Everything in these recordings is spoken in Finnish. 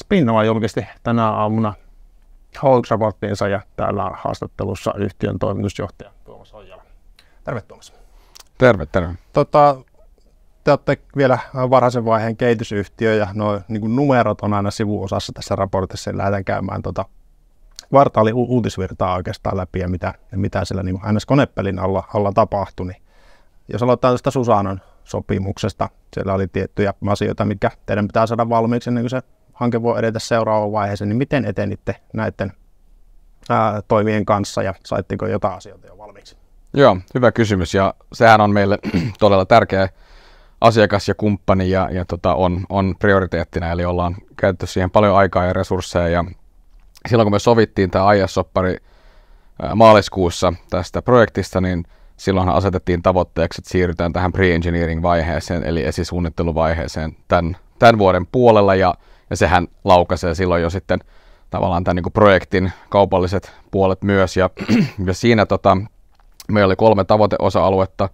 Spinnova julkisti tänä aamuna holmes raporttiinsa ja täällä on haastattelussa yhtiön toimitusjohtaja Tuomas Ojala. Terve Tuomas. Terve, terve. Tota, te olette vielä varhaisen vaiheen kehitysyhtiö ja nuo niin numerot on aina sivuosassa tässä raportissa lähdetään käymään tota, u- uutisvirtaa oikeastaan läpi ja mitä, ja mitä siellä niin ns. konepelin alla, alla tapahtui. Niin jos aloittaa tästä Susanon sopimuksesta, siellä oli tiettyjä asioita, mitkä teidän pitää saada valmiiksi ennen kuin se hanke voi edetä seuraavaan vaiheeseen, niin miten etenitte näiden ää, toimien kanssa ja saitteko jotain asioita jo valmiiksi? Joo, hyvä kysymys ja sehän on meille todella tärkeä asiakas ja kumppani ja, ja tota, on, on prioriteettina, eli ollaan käytetty siihen paljon aikaa ja resursseja ja silloin kun me sovittiin tämä aiesoppari maaliskuussa tästä projektista, niin silloin asetettiin tavoitteeksi, että siirrytään tähän pre-engineering-vaiheeseen, eli esisuunnitteluvaiheeseen tämän, tämän vuoden puolella ja ja sehän laukaisee silloin jo sitten tavallaan tämän niin kuin projektin kaupalliset puolet myös. Ja, ja siinä tota, meillä oli kolme tavoiteosa-aluetta.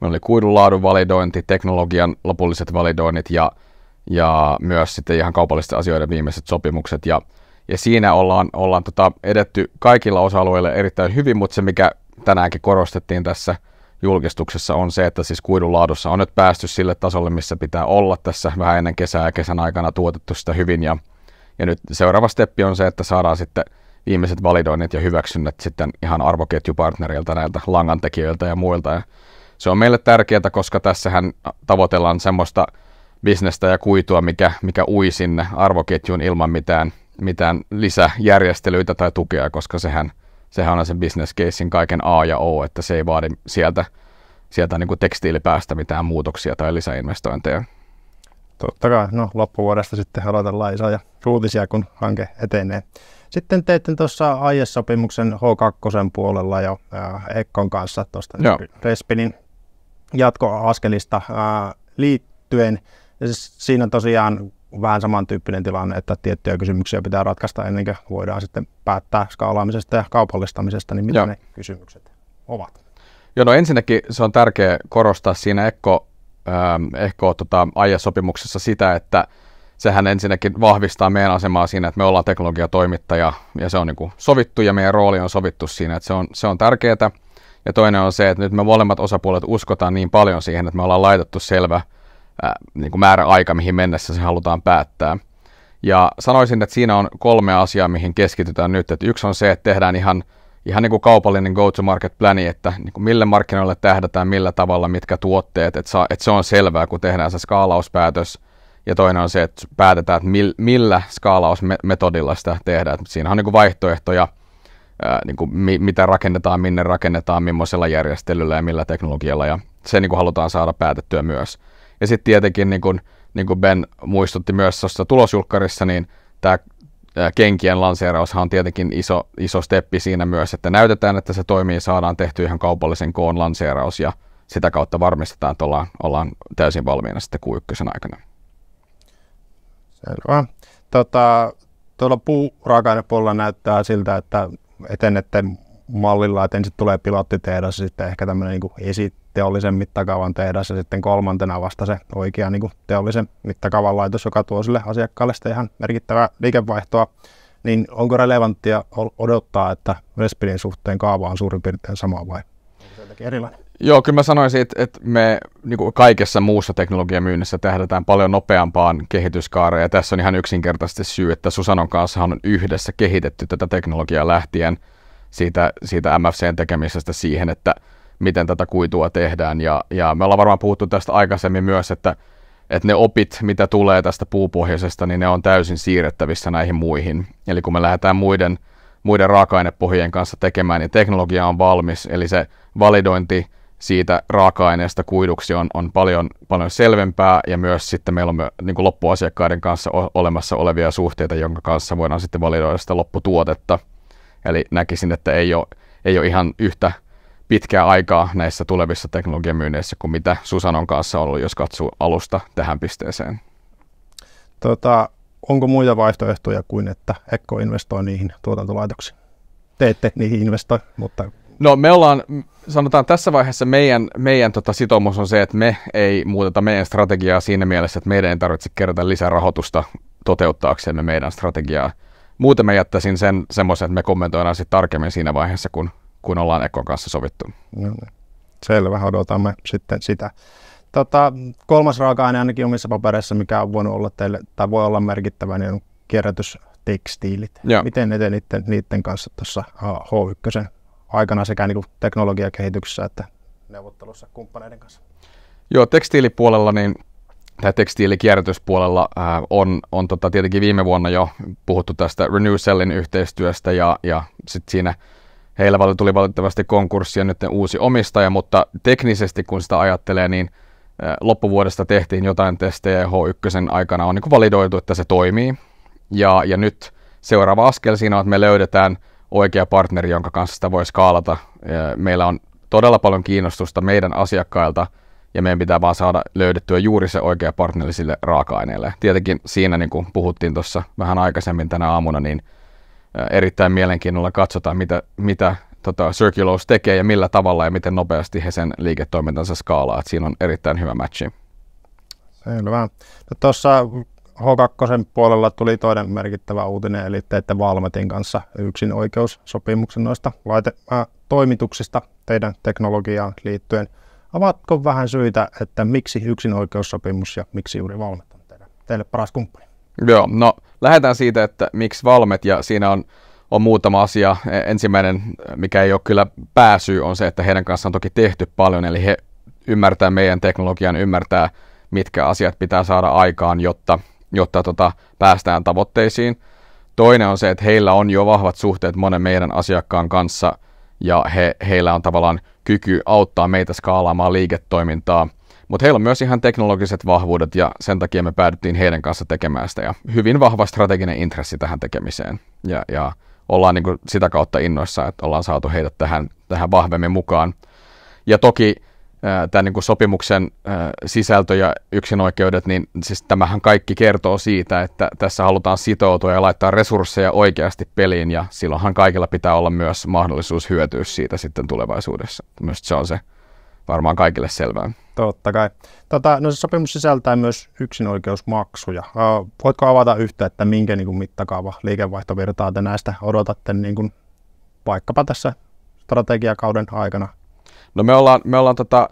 Meillä oli kuidun laadun validointi, teknologian lopulliset validoinnit ja, ja myös sitten ihan kaupallisten asioiden viimeiset sopimukset. Ja, ja siinä ollaan, ollaan tota edetty kaikilla osa-alueilla erittäin hyvin, mutta se mikä tänäänkin korostettiin tässä – julkistuksessa on se, että siis kuidun laadussa on nyt päästy sille tasolle, missä pitää olla tässä vähän ennen kesää ja kesän aikana tuotettu sitä hyvin ja, ja nyt seuraava steppi on se, että saadaan sitten viimeiset validoinnit ja hyväksynnät sitten ihan arvoketjupartnerilta näiltä langantekijöiltä ja muilta ja se on meille tärkeää, koska tässähän tavoitellaan semmoista bisnestä ja kuitua, mikä, mikä ui sinne arvoketjun ilman mitään, mitään lisäjärjestelyitä tai tukea, koska sehän – sehän on se business casein kaiken A ja O, että se ei vaadi sieltä, sieltä niin kuin tekstiilipäästä mitään muutoksia tai lisäinvestointeja. Totta kai, no loppuvuodesta sitten aloitellaan isoja uutisia, kun hanke etenee. Sitten teitte tuossa aiesopimuksen H2 puolella jo äh, Ekkon kanssa tuosta Respinin jatkoaskelista äh, liittyen. Siis siinä tosiaan vähän samantyyppinen tilanne, että tiettyjä kysymyksiä pitää ratkaista ennen kuin voidaan sitten päättää skaalaamisesta ja kaupallistamisesta, niin mitä Joo. ne kysymykset ovat? Joo, no ensinnäkin se on tärkeää korostaa siinä Ekko, äh, Ekko tota, aiesopimuksessa sitä, että sehän ensinnäkin vahvistaa meidän asemaa siinä, että me ollaan teknologiatoimittaja ja se on niin kuin sovittu ja meidän rooli on sovittu siinä, että se on, se on tärkeää. Ja toinen on se, että nyt me molemmat osapuolet uskotaan niin paljon siihen, että me ollaan laitettu selvä – ää, niin kuin aika, mihin mennessä se halutaan päättää. Ja sanoisin, että siinä on kolme asiaa, mihin keskitytään nyt. Että yksi on se, että tehdään ihan, ihan niin kuin kaupallinen go-to-market plani, että niin kuin mille markkinoille tähdätään, millä tavalla, mitkä tuotteet, että, saa, että se on selvää, kun tehdään se skaalauspäätös. Ja toinen on se, että päätetään, että mil, millä skaalausmetodilla sitä tehdään. siinä on niin kuin vaihtoehtoja, ää, niin kuin mi, mitä rakennetaan, minne rakennetaan, millaisella järjestelyllä ja millä teknologialla. Ja se niin kuin halutaan saada päätettyä myös. Ja sitten tietenkin, niin kuin, niin Ben muistutti myös tuossa tulosjulkkarissa, niin tämä kenkien lanseeraushan on tietenkin iso, iso steppi siinä myös, että näytetään, että se toimii, saadaan tehty ihan kaupallisen koon lanseeraus ja sitä kautta varmistetaan, että ollaan, ollaan täysin valmiina sitten q aikana. Selvä. Tota, tuolla puuraaka-ainepuolella näyttää siltä, että etenette mallilla, että ensin tulee pilottitehdas ja sitten ehkä tämmöinen niin esittely teollisen mittakaavan tehdas ja sitten kolmantena vasta se oikea niin kuin teollisen mittakaavan laitos, joka tuo sille asiakkaalle sitten ihan merkittävää liikevaihtoa, niin onko relevanttia odottaa, että Respirin suhteen kaava on suurin piirtein sama vai erilainen? Joo, kyllä mä sanoisin, että, että me niin kuin kaikessa muussa teknologiamyynnissä tähdätään paljon nopeampaan kehityskaareen, ja tässä on ihan yksinkertaisesti syy, että Susanon kanssa on yhdessä kehitetty tätä teknologiaa lähtien siitä, siitä MFCn tekemisestä siihen, että miten tätä kuitua tehdään. Ja, ja me ollaan varmaan puhuttu tästä aikaisemmin myös, että, että ne opit, mitä tulee tästä puupohjaisesta, niin ne on täysin siirrettävissä näihin muihin. Eli kun me lähdetään muiden, muiden raaka-ainepohjien kanssa tekemään, niin teknologia on valmis, eli se validointi siitä raaka-aineesta kuiduksi on, on paljon, paljon selvempää, ja myös sitten meillä on me, niin kuin loppuasiakkaiden kanssa olemassa olevia suhteita, jonka kanssa voidaan sitten validoida sitä lopputuotetta. Eli näkisin, että ei ole, ei ole ihan yhtä pitkää aikaa näissä tulevissa teknologiamyynneissä kuin mitä Susanon kanssa on ollut, jos katsoo alusta tähän pisteeseen. Tota, onko muita vaihtoehtoja kuin, että Ekko investoi niihin tuotantolaitoksiin? Te ette niihin investoi, mutta... No me ollaan, sanotaan tässä vaiheessa meidän, meidän tota sitoumus on se, että me ei muuteta meidän strategiaa siinä mielessä, että meidän ei tarvitse kerätä lisärahoitusta toteuttaaksemme meidän strategiaa. Muuten mä jättäisin sen semmoisen, että me kommentoidaan sitten tarkemmin siinä vaiheessa, kun kun ollaan Ekon kanssa sovittu. No niin. Selvä, odotamme sitten sitä. Tota, kolmas raaka-aine ainakin omissa papereissa, mikä on voinut olla teille, tai voi olla merkittävä, niin on kierrätystekstiilit. Joo. Miten etenitte niiden kanssa tuossa H1 aikana sekä niin teknologiakehityksessä että neuvottelussa kumppaneiden kanssa? Joo, tekstiilipuolella niin tai tekstiilikierrätyspuolella ää, on, on tota, tietenkin viime vuonna jo puhuttu tästä Renew Cellin yhteistyöstä ja, ja sitten siinä – heillä tuli valitettavasti konkurssi ja nyt uusi omistaja, mutta teknisesti kun sitä ajattelee, niin loppuvuodesta tehtiin jotain testejä ja H1 aikana on niin validoitu, että se toimii. Ja, ja nyt seuraava askel siinä on, että me löydetään oikea partneri, jonka kanssa sitä voi skaalata. Meillä on todella paljon kiinnostusta meidän asiakkailta ja meidän pitää vaan saada löydettyä juuri se oikea partneri sille raaka-aineelle. Tietenkin siinä, niin kuin puhuttiin tuossa vähän aikaisemmin tänä aamuna, niin – erittäin mielenkiinnolla katsotaan, mitä, mitä tota, Circulose tekee ja millä tavalla ja miten nopeasti he sen liiketoimintansa skaalaa. siinä on erittäin hyvä matchi. Selvä. No, tuossa H2 puolella tuli toinen merkittävä uutinen, eli teette Valmetin kanssa yksin oikeussopimuksen noista laite, äh, toimituksista teidän teknologiaan liittyen. Avaatko vähän syitä, että miksi yksin oikeussopimus ja miksi juuri Valmet on teille, teille paras kumppani? Joo, no lähdetään siitä, että miksi Valmet ja siinä on, on muutama asia. E, ensimmäinen, mikä ei ole kyllä pääsy, on se, että heidän kanssaan on toki tehty paljon, eli he ymmärtää meidän teknologian, ymmärtää mitkä asiat pitää saada aikaan, jotta, jotta tota, päästään tavoitteisiin. Toinen on se, että heillä on jo vahvat suhteet monen meidän asiakkaan kanssa ja he, heillä on tavallaan kyky auttaa meitä skaalaamaan liiketoimintaa – mutta heillä on myös ihan teknologiset vahvuudet ja sen takia me päädyttiin heidän kanssa tekemään sitä ja hyvin vahva strateginen intressi tähän tekemiseen. Ja, ja ollaan niin kuin sitä kautta innoissa, että ollaan saatu heidät tähän, tähän vahvemmin mukaan. Ja toki tämän niin kuin sopimuksen sisältö ja yksinoikeudet, niin siis tämähän kaikki kertoo siitä, että tässä halutaan sitoutua ja laittaa resursseja oikeasti peliin ja silloinhan kaikilla pitää olla myös mahdollisuus hyötyä siitä sitten tulevaisuudessa. Myös se on se varmaan kaikille selvää. Totta kai. Tota, no se sopimus sisältää myös yksinoikeusmaksuja. Uh, voitko avata yhtä, että minkä niin kuin mittakaava liikevaihtovirtaa te näistä odotatte niin kuin, vaikkapa tässä strategiakauden aikana? No me ollaan, me ollaan tota,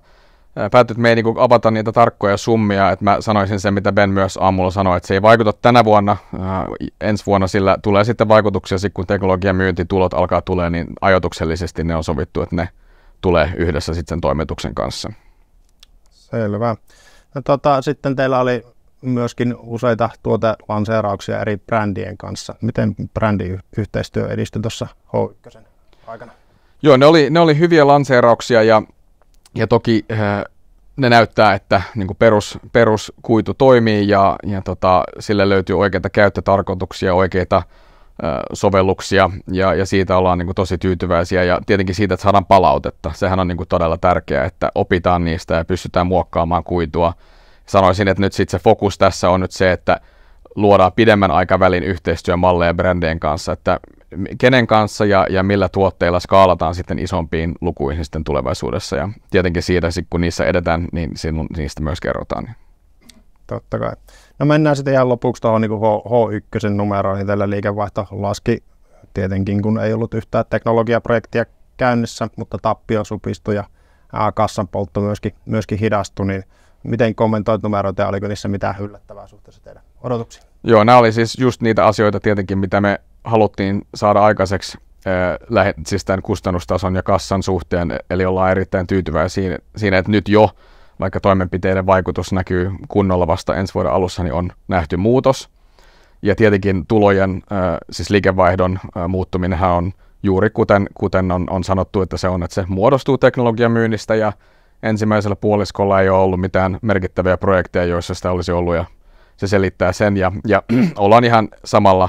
päätty, että me ei niin kuin avata niitä tarkkoja summia, että mä sanoisin sen, mitä Ben myös aamulla sanoi, että se ei vaikuta tänä vuonna, uh, ensi vuonna, sillä tulee sitten vaikutuksia, sit kun teknologian myyntitulot alkaa tulee, niin ajoituksellisesti ne on sovittu, että ne tulee yhdessä sitten sen toimituksen kanssa. Selvä. No, tota, sitten teillä oli myöskin useita tuotelanseerauksia eri brändien kanssa. Miten brändiyhteistyö edistyi tuossa H1 aikana? Joo, ne oli, ne oli hyviä lanseerauksia ja, ja toki eh, ne näyttää, että niin perus, peruskuitu toimii ja, ja tota, sille löytyy oikeita käyttötarkoituksia, oikeita sovelluksia ja, ja siitä ollaan niin kuin tosi tyytyväisiä ja tietenkin siitä, että saadaan palautetta. Sehän on niin kuin todella tärkeää, että opitaan niistä ja pystytään muokkaamaan kuitua. Sanoisin, että nyt sitten se fokus tässä on nyt se, että luodaan pidemmän aikavälin yhteistyömalleja brändien kanssa, että kenen kanssa ja, ja millä tuotteilla skaalataan sitten isompiin lukuihin sitten tulevaisuudessa. Ja tietenkin siitä, kun niissä edetään, niin sinun, niistä myös kerrotaan. Totta kai. No mennään sitten ihan lopuksi tuohon niin H1 numeroon, niin tällä liikevaihto laski tietenkin, kun ei ollut yhtään teknologiaprojektia käynnissä, mutta tappio supistui ja kassan poltto myöskin, myöskin hidastui, niin miten kommentoit numeroita ja oliko niissä mitään yllättävää suhteessa teidän odotuksiin? Joo, nämä oli siis just niitä asioita tietenkin, mitä me haluttiin saada aikaiseksi siis tämän kustannustason ja kassan suhteen, eli ollaan erittäin tyytyväisiä siinä että nyt jo vaikka toimenpiteiden vaikutus näkyy kunnolla vasta ensi vuoden alussa, niin on nähty muutos. Ja tietenkin tulojen, siis liikevaihdon muuttuminenhan on juuri kuten, kuten on, on sanottu, että se on, että se muodostuu teknologian myynnistä ja ensimmäisellä puoliskolla ei ole ollut mitään merkittäviä projekteja, joissa sitä olisi ollut ja se selittää sen ja, ja ollaan ihan samalla,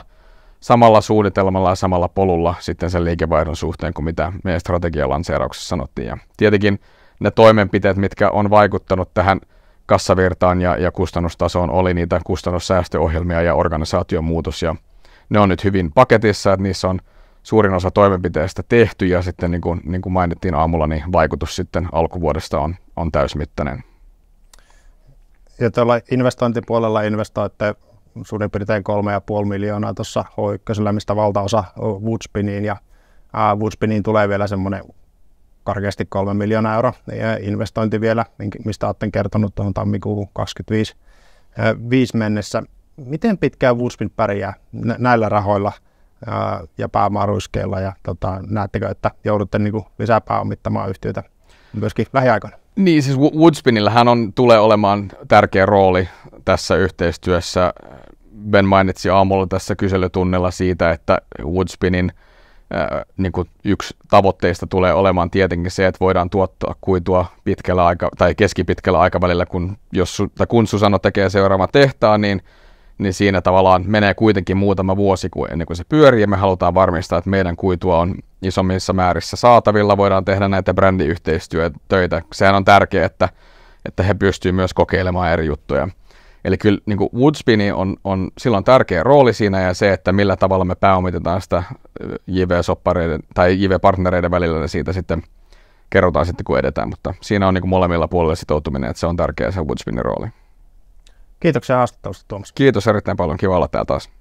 samalla suunnitelmalla ja samalla polulla sitten sen liikevaihdon suhteen kuin mitä meidän strategialanseerauksessa sanottiin. Ja tietenkin ne toimenpiteet, mitkä on vaikuttanut tähän kassavirtaan ja, ja kustannustasoon, oli niitä kustannussäästöohjelmia ja organisaation muutos. Ja ne on nyt hyvin paketissa, että niissä on suurin osa toimenpiteistä tehty ja sitten niin kuin, niin kuin mainittiin aamulla, niin vaikutus sitten alkuvuodesta on, on täysmittainen. Ja tuolla investointipuolella investoitte suurin piirtein 3,5 miljoonaa tuossa H1, mistä valtaosa Woodspiniin ja Woodspiniin tulee vielä semmoinen karkeasti 3 miljoonaa euroa investointi vielä, mistä olette kertonut tuohon tammikuun 2025 mennessä. Miten pitkään Woodspin pärjää näillä rahoilla ja pääomaruiskeilla ja tota, näettekö, että joudutte niin lisää pääomittamaan yhtiötä myöskin lähiaikoina? Niin, siis Woodspinillähän on, tulee olemaan tärkeä rooli tässä yhteistyössä. Ben mainitsi aamulla tässä kyselytunnilla siitä, että Woodspinin – niin kuin yksi tavoitteista tulee olemaan tietenkin se, että voidaan tuottaa kuitua pitkällä aika, tai keskipitkällä aikavälillä, kun, jos, tai kun Susanna tekee seuraavan tehtaan, niin, niin siinä tavallaan menee kuitenkin muutama vuosi kuin, ennen kuin se pyörii, ja me halutaan varmistaa, että meidän kuitua on isommissa määrissä saatavilla, voidaan tehdä näitä brändiyhteistyötöitä. Sehän on tärkeää, että, että he pystyvät myös kokeilemaan eri juttuja. Eli kyllä niin kuin Woodspin on, on silloin tärkeä rooli siinä ja se, että millä tavalla me pääomitetaan sitä JV-soppareiden tai JV-partnereiden välillä, niin siitä sitten kerrotaan sitten, kun edetään. Mutta siinä on niin kuin molemmilla puolilla sitoutuminen, että se on tärkeä se Woodspinin rooli. Kiitoksia haastattelusta, Tuomas. Kiitos erittäin paljon. Kiva olla täällä taas.